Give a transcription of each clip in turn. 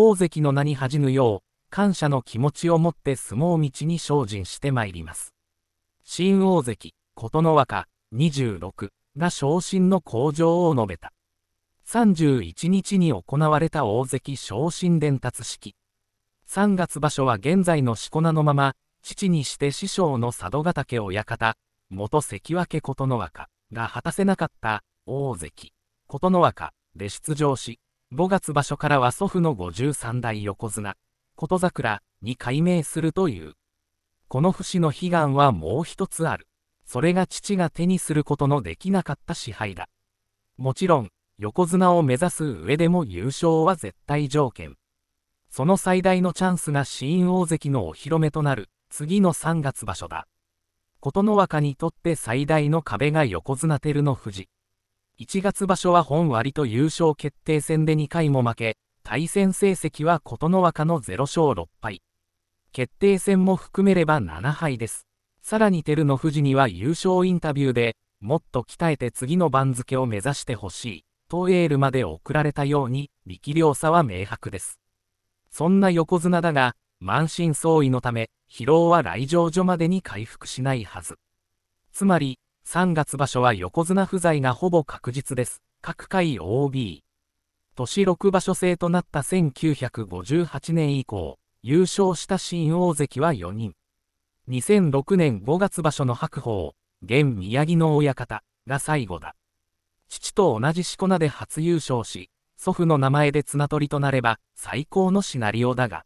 大関の名に恥じぬよう、感謝の気持ちを持って相撲道に精進してまいります。新大関、琴ノ若、26が昇進の向上を述べた。31日に行われた大関昇進伝達式。3月場所は現在のしこ名のまま、父にして師匠の佐渡ヶ嶽親方、元関脇琴ノ若が果たせなかった大関、琴ノ若で出場し、5月場所からは祖父の53代横綱、琴桜に改名するという。この節の悲願はもう一つある。それが父が手にすることのできなかった支配だ。もちろん、横綱を目指す上でも優勝は絶対条件。その最大のチャンスが新大関のお披露目となる、次の3月場所だ。琴ノ若にとって最大の壁が横綱照の富士。1月場所は本割と優勝決定戦で2回も負け、対戦成績は琴ノ若の0勝6敗。決定戦も含めれば7敗です。さらに照ノ富士には優勝インタビューで、もっと鍛えて次の番付を目指してほしい、とエールまで送られたように、力量差は明白です。そんな横綱だが、満身創痍のため、疲労は来場所までに回復しないはず。つまり、3月場所は横綱不在がほぼ確実です。各界 OB。年6場所制となった1958年以降、優勝した新大関は4人。2006年5月場所の白鵬、現宮城の親方が最後だ。父と同じしこ名で初優勝し、祖父の名前で綱取りとなれば最高のシナリオだが。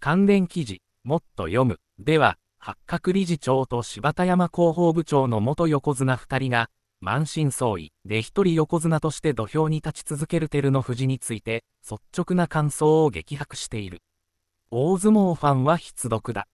関連記事、もっと読む、では、八角理事長と柴田山広報部長の元横綱2人が、満身創痍で一人横綱として土俵に立ち続ける照ノ富士について、率直な感想を激白している。大相撲ファンは必読だ。